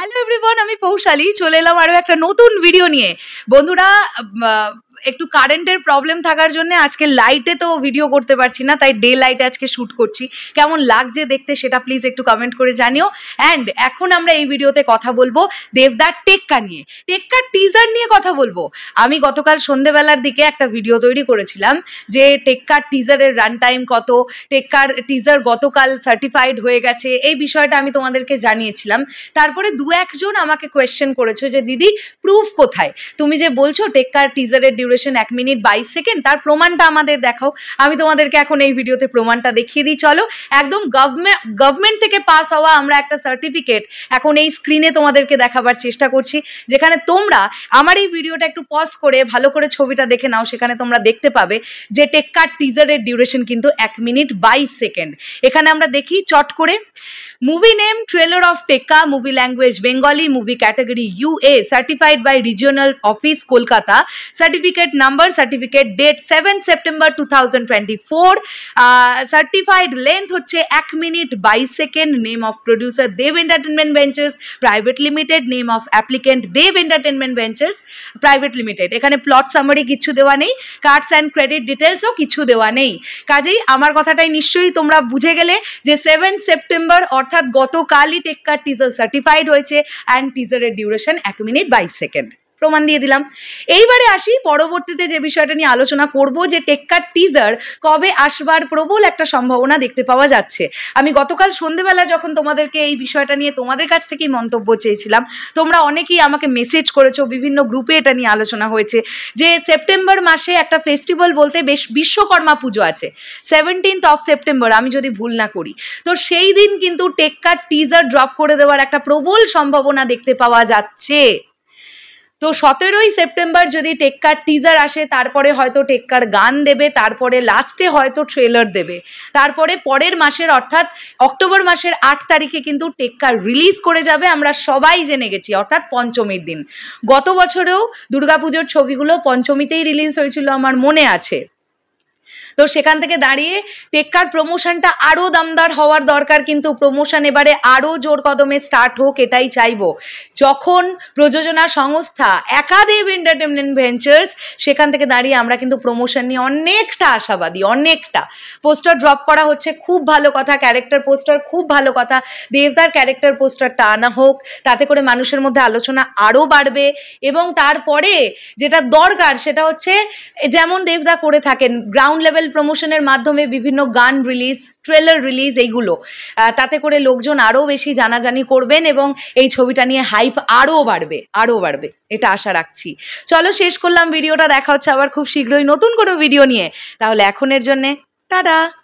hello everyone আমি পৌশালী চলে এলাম আরও একটা নতুন ভিডিও নিয়ে বন্ধুরা একটু কারেন্টের প্রবলেম থাকার জন্য আজকে লাইটে তো ভিডিও করতে পারছি না তাই ডে লাইটে আজকে শ্যুট করছি কেমন লাগছে দেখতে সেটা প্লিজ একটু কমেন্ট করে জানিও অ্যান্ড এখন আমরা এই ভিডিওতে কথা বলবো দেবদার টেক্কা নিয়ে টেক্কার টিজার নিয়ে কথা বলবো আমি গতকাল সন্ধেবেলার দিকে একটা ভিডিও তৈরি করেছিলাম যে টেক্কার টিজারের রান টাইম কত টেক্কার টিজার গতকাল সার্টিফাইড হয়ে গেছে এই বিষয়টা আমি তোমাদেরকে জানিয়েছিলাম তারপরে দু একজন আমাকে কোয়েশ্চেন করেছো যে দিদি প্রুফ কোথায় তুমি যে বলছো টেক্কার টিজারের ডিউ ডিউরেশন এক মিনিট বাইশ সেকেন্ড তার প্রমাণটা আমাদের দেখাও আমি তোমাদেরকে এখন এই ভিডিওতে প্রমাণটা দেখিয়ে দিই চলো একদম গভর্নমেন্ট গভর্নমেন্ট থেকে পাস হওয়া আমরা একটা সার্টিফিকেট এখন এই স্ক্রিনে তোমাদেরকে দেখাবার চেষ্টা করছি যেখানে তোমরা আমার এই ভিডিওটা একটু পজ করে ভালো করে ছবিটা দেখে নাও সেখানে তোমরা দেখতে পাবে যে টেক্কার টিজারের ডিউরেশন কিন্তু এক মিনিট বাইশ সেকেন্ড এখানে আমরা দেখি চট করে movie name trailer of Tekka movie language Bengali movie category UA certified by regional office Kolkata certificate number certificate date seven September two thousand twenty four certified length হচ্ছে এক মিনিট বাইশ second name of producer Dev entertainment ventures private limited name of applicant Dev entertainment ventures private limited এখানে plot summary কিছু দেওয়া নেই cards and credit ডিটেলসও কিছু দেওয়া নেই কাজেই আমার কথাটাই নিশ্চয়ই তোমরা বুঝে গেলে যে সেভেন সেপ্টেম্বর অর্থাৎ অর্থাৎ গতকালই টেক্কার টিজার সার্টিফাইড হয়েছে অ্যান্ড টিজারের ডিউরেশন এক মিনিট বাইশ সেকেন্ড প্রমাণ দিয়ে দিলাম এইবারে আসি পরবর্তীতে যে বিষয়টা নিয়ে আলোচনা করব যে টেক্কার টিজার কবে আসবার প্রবল একটা সম্ভাবনা দেখতে পাওয়া যাচ্ছে আমি গতকাল সন্ধেবেলা যখন তোমাদেরকে এই বিষয়টা নিয়ে তোমাদের কাছ থেকেই মন্তব্য চেয়েছিলাম তোমরা অনেকেই আমাকে মেসেজ করেছো বিভিন্ন গ্রুপে এটা নিয়ে আলোচনা হয়েছে যে সেপ্টেম্বর মাসে একটা ফেস্টিভ্যাল বলতে বেশ বিশ্বকর্মা পুজো আছে সেভেন্টিন্থ অফ সেপ্টেম্বর আমি যদি ভুল না করি তো সেই দিন কিন্তু টেক্কার টিজার ড্রপ করে দেওয়ার একটা প্রবল সম্ভাবনা দেখতে পাওয়া যাচ্ছে তো সতেরোই সেপ্টেম্বর যদি টেক্কার টিজার আসে তারপরে হয়তো টেক্কার গান দেবে তারপরে লাস্টে হয়তো ট্রেলার দেবে তারপরে পরের মাসের অর্থাৎ অক্টোবর মাসের আট তারিখে কিন্তু টেক্কার রিলিজ করে যাবে আমরা সবাই জেনে গেছি অর্থাৎ পঞ্চমীর দিন গত বছরেও দুর্গাপুজোর ছবিগুলো পঞ্চমীতেই রিলিজ হয়েছিল আমার মনে আছে তো সেখান থেকে দাঁড়িয়ে টেক্কার প্রমোশনটা আরও দামদার হওয়ার দরকার কিন্তু প্রমোশন এবারে আরও জোর কদমে স্টার্ট হোক এটাই চাইব যখন প্রযোজনা সংস্থা একাদেব এন্টারটেনমেন্ট ভেঞ্চার্স সেখান থেকে দাঁড়িয়ে আমরা কিন্তু প্রমোশন নিয়ে অনেকটা আশাবাদী অনেকটা পোস্টার ড্রপ করা হচ্ছে খুব ভালো কথা ক্যারেক্টার পোস্টার খুব ভালো কথা দেবদার ক্যারেক্টার পোস্টারটা আনা হোক তাতে করে মানুষের মধ্যে আলোচনা আরও বাড়বে এবং তারপরে যেটা দরকার সেটা হচ্ছে যেমন দেবদা করে থাকেন গ্রাউন্ড গ্রাউন্ড লেভেল প্রমোশনের মাধ্যমে বিভিন্ন গান রিলিজ ট্রেলার রিলিজ এইগুলো তাতে করে লোকজন আরও বেশি জানাজানি করবেন এবং এই ছবিটা নিয়ে হাইপ আরও বাড়বে আরও বাড়বে এটা আশা রাখছি চলো শেষ করলাম ভিডিওটা দেখা হচ্ছে আবার খুব শীঘ্রই নতুন কোনো ভিডিও নিয়ে তাহলে এখনের জন্যে টাটা